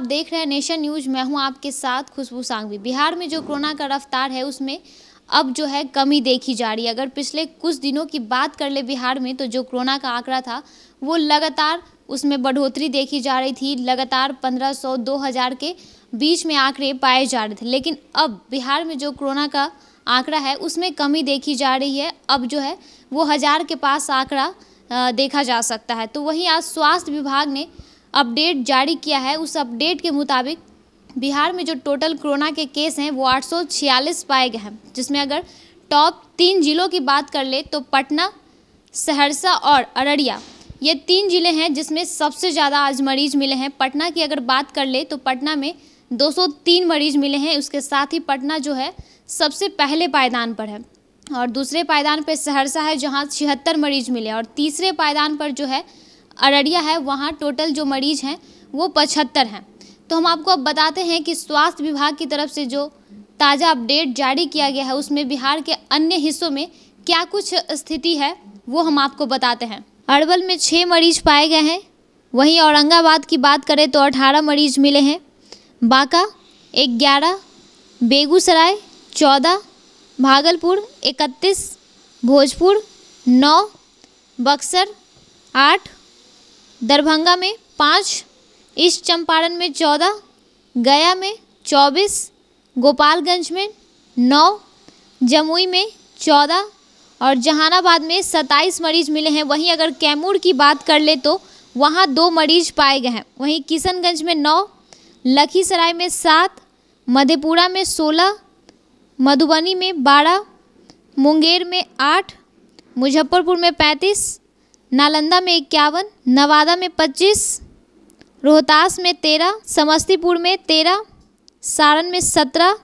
आप देख रहे हैं नेशन न्यूज मैं हूं आपके साथ खुशबू सांगवी बिहार में जो कोरोना का रफ्तार है उसमें अब जो है कमी देखी जा रही है अगर पिछले कुछ दिनों की बात कर ले बिहार में तो जो कोरोना का आंकड़ा था वो लगातार उसमें बढ़ोतरी देखी जा रही थी लगातार 1500 2000 के बीच में आंकड़े पाए जा रहे थे लेकिन अब बिहार में जो कोरोना का आंकड़ा है उसमें कमी देखी जा रही है अब जो है वो हज़ार के पास आंकड़ा देखा जा सकता है तो वहीं आज स्वास्थ्य विभाग ने अपडेट जारी किया है उस अपडेट के मुताबिक बिहार में जो टोटल कोरोना के केस हैं वो 846 पाए गए हैं जिसमें अगर टॉप तीन जिलों की बात कर ले तो पटना सहरसा और अररिया ये तीन जिले हैं जिसमें सबसे ज़्यादा आज मरीज मिले हैं पटना की अगर बात कर ले तो पटना में 203 मरीज मिले हैं उसके साथ ही पटना जो है सबसे पहले पायदान पर है और दूसरे पायदान पर सहरसा है जहाँ छिहत्तर मरीज मिले और तीसरे पायदान पर जो है अररिया है वहाँ टोटल जो मरीज़ हैं वो पचहत्तर हैं तो हम आपको अब बताते हैं कि स्वास्थ्य विभाग की तरफ से जो ताज़ा अपडेट जारी किया गया है उसमें बिहार के अन्य हिस्सों में क्या कुछ स्थिति है वो हम आपको बताते हैं अरवल में छः मरीज पाए गए हैं वहीं औरंगाबाद की बात करें तो अठारह मरीज मिले हैं बांका ग्यारह बेगूसराय चौदह भागलपुर इकतीस भोजपुर नौ बक्सर आठ दरभंगा में पाँच ईस्ट चंपारण में चौदह गया में चौबीस गोपालगंज में नौ जमुई में चौदह और जहानाबाद में सत्ताईस मरीज मिले हैं वहीं अगर कैमूर की बात कर ले तो वहाँ दो मरीज पाए गए हैं वहीं किशनगंज में नौ लखीसराय में सात मधेपुरा में सोलह मधुबनी में बारह मुंगेर में आठ मुजफ्फरपुर में पैंतीस नालंदा में इक्यावन नवादा में पच्चीस रोहतास में तेरह समस्तीपुर में तेरह सारण में सत्रह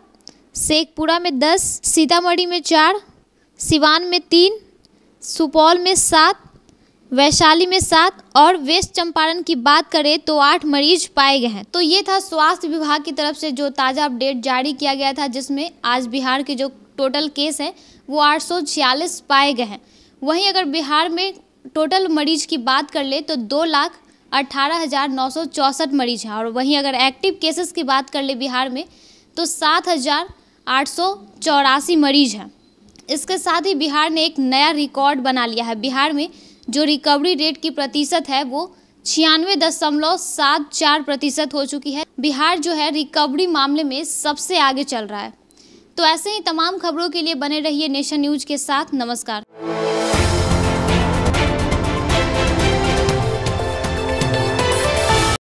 शेखपुरा में दस सीतामढ़ी में चार सिवान में तीन सुपौल में सात वैशाली में सात और वेस्ट चंपारण की बात करें तो आठ मरीज पाए गए हैं तो ये था स्वास्थ्य विभाग की तरफ से जो ताज़ा अपडेट जारी किया गया था जिसमें आज बिहार के जो टोटल केस हैं वो आठ पाए गए हैं वहीं अगर बिहार में टोटल मरीज की बात कर ले तो दो लाख अट्ठारह हज़ार नौ सौ चौंसठ मरीज हैं और वहीं अगर एक्टिव केसेस की बात कर ले बिहार में तो सात हज़ार आठ सौ चौरासी मरीज हैं इसके साथ ही बिहार ने एक नया रिकॉर्ड बना लिया है बिहार में जो रिकवरी रेट की प्रतिशत है वो छियानवे दशमलव सात चार प्रतिशत हो चुकी है बिहार जो है रिकवरी मामले में सबसे आगे चल रहा है तो ऐसे ही तमाम खबरों के लिए बने रहिए नेशन न्यूज के साथ नमस्कार